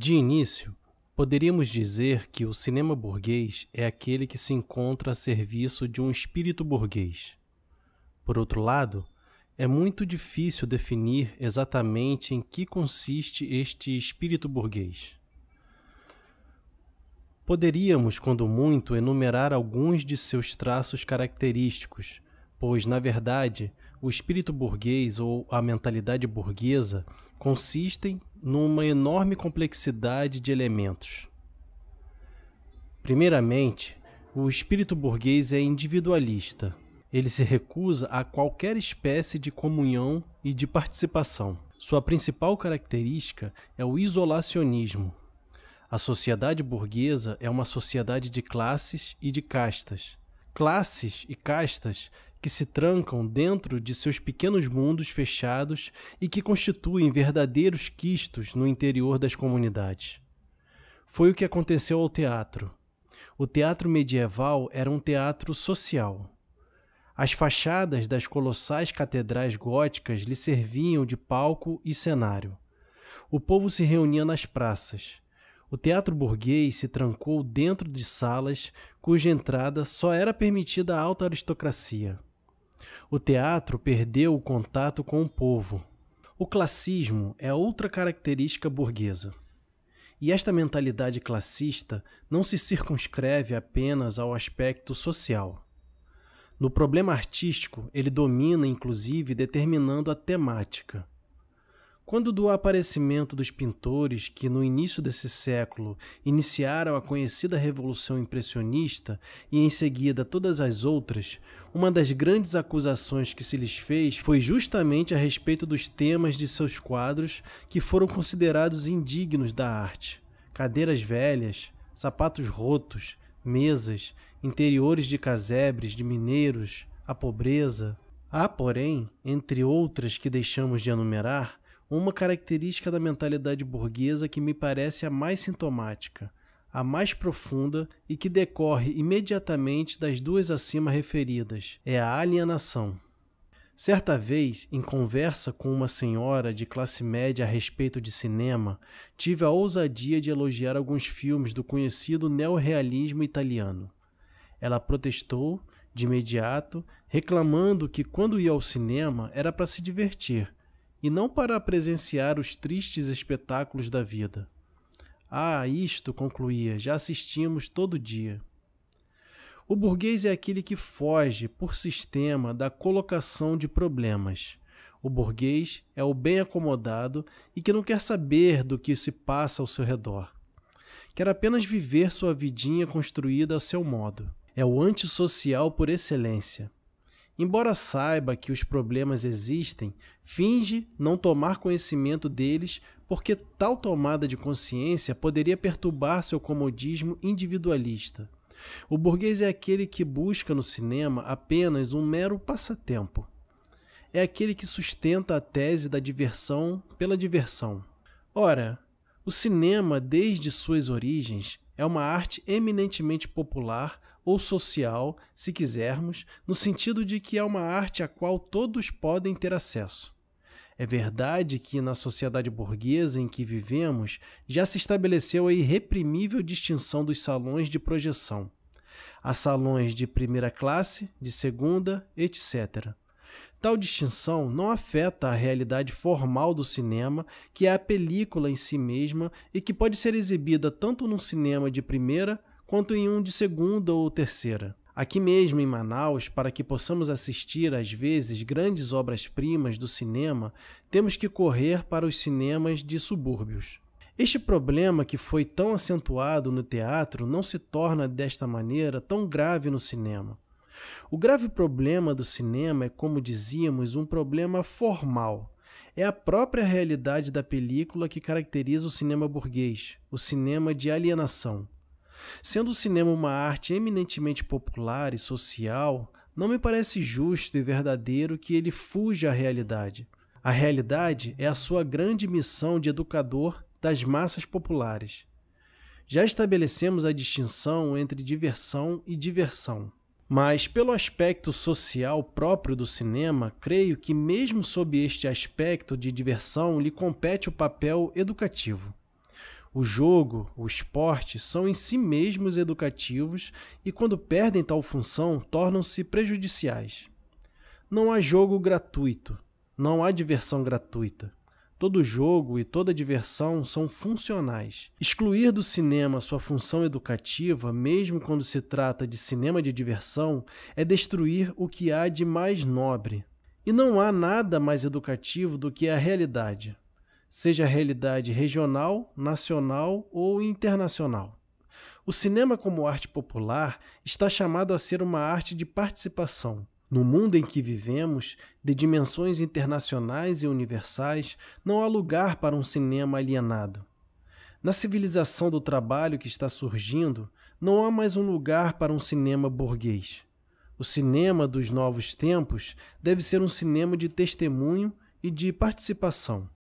De início, poderíamos dizer que o cinema burguês é aquele que se encontra a serviço de um espírito burguês. Por outro lado, é muito difícil definir exatamente em que consiste este espírito burguês. Poderíamos, quando muito, enumerar alguns de seus traços característicos, pois, na verdade, o espírito burguês ou a mentalidade burguesa consistem numa enorme complexidade de elementos. Primeiramente, o espírito burguês é individualista. Ele se recusa a qualquer espécie de comunhão e de participação. Sua principal característica é o isolacionismo. A sociedade burguesa é uma sociedade de classes e de castas. Classes e castas que se trancam dentro de seus pequenos mundos fechados e que constituem verdadeiros quistos no interior das comunidades. Foi o que aconteceu ao teatro. O teatro medieval era um teatro social. As fachadas das colossais catedrais góticas lhe serviam de palco e cenário. O povo se reunia nas praças. O teatro burguês se trancou dentro de salas cuja entrada só era permitida à alta aristocracia. O teatro perdeu o contato com o povo. O classismo é outra característica burguesa. E esta mentalidade classista não se circunscreve apenas ao aspecto social. No problema artístico, ele domina, inclusive, determinando a temática. Quando do aparecimento dos pintores que no início desse século iniciaram a conhecida Revolução Impressionista e em seguida todas as outras, uma das grandes acusações que se lhes fez foi justamente a respeito dos temas de seus quadros que foram considerados indignos da arte: cadeiras velhas, sapatos rotos, mesas, interiores de casebres de mineiros, a pobreza. Há, porém, entre outras que deixamos de enumerar, uma característica da mentalidade burguesa que me parece a mais sintomática, a mais profunda e que decorre imediatamente das duas acima referidas, é a alienação. Certa vez, em conversa com uma senhora de classe média a respeito de cinema, tive a ousadia de elogiar alguns filmes do conhecido neorrealismo italiano. Ela protestou, de imediato, reclamando que quando ia ao cinema era para se divertir e não para presenciar os tristes espetáculos da vida. Ah, isto, concluía, já assistimos todo dia. O burguês é aquele que foge, por sistema, da colocação de problemas. O burguês é o bem acomodado e que não quer saber do que se passa ao seu redor. Quer apenas viver sua vidinha construída a seu modo. É o antissocial por excelência. Embora saiba que os problemas existem, finge não tomar conhecimento deles porque tal tomada de consciência poderia perturbar seu comodismo individualista. O burguês é aquele que busca no cinema apenas um mero passatempo. É aquele que sustenta a tese da diversão pela diversão. Ora, o cinema, desde suas origens, é uma arte eminentemente popular ou social, se quisermos, no sentido de que é uma arte à qual todos podem ter acesso. É verdade que na sociedade burguesa em que vivemos já se estabeleceu a irreprimível distinção dos salões de projeção. Há salões de primeira classe, de segunda, etc. Tal distinção não afeta a realidade formal do cinema, que é a película em si mesma e que pode ser exibida tanto num cinema de primeira quanto em um de segunda ou terceira. Aqui mesmo em Manaus, para que possamos assistir às vezes grandes obras-primas do cinema, temos que correr para os cinemas de subúrbios. Este problema que foi tão acentuado no teatro não se torna desta maneira tão grave no cinema. O grave problema do cinema é, como dizíamos, um problema formal. É a própria realidade da película que caracteriza o cinema burguês, o cinema de alienação. Sendo o cinema uma arte eminentemente popular e social, não me parece justo e verdadeiro que ele fuja à realidade. A realidade é a sua grande missão de educador das massas populares. Já estabelecemos a distinção entre diversão e diversão. Mas, pelo aspecto social próprio do cinema, creio que, mesmo sob este aspecto de diversão, lhe compete o papel educativo. O jogo, o esporte, são em si mesmos educativos e, quando perdem tal função, tornam-se prejudiciais. Não há jogo gratuito, não há diversão gratuita. Todo jogo e toda diversão são funcionais. Excluir do cinema sua função educativa, mesmo quando se trata de cinema de diversão, é destruir o que há de mais nobre. E não há nada mais educativo do que a realidade, seja a realidade regional, nacional ou internacional. O cinema como arte popular está chamado a ser uma arte de participação no mundo em que vivemos, de dimensões internacionais e universais, não há lugar para um cinema alienado. Na civilização do trabalho que está surgindo, não há mais um lugar para um cinema burguês. O cinema dos novos tempos deve ser um cinema de testemunho e de participação.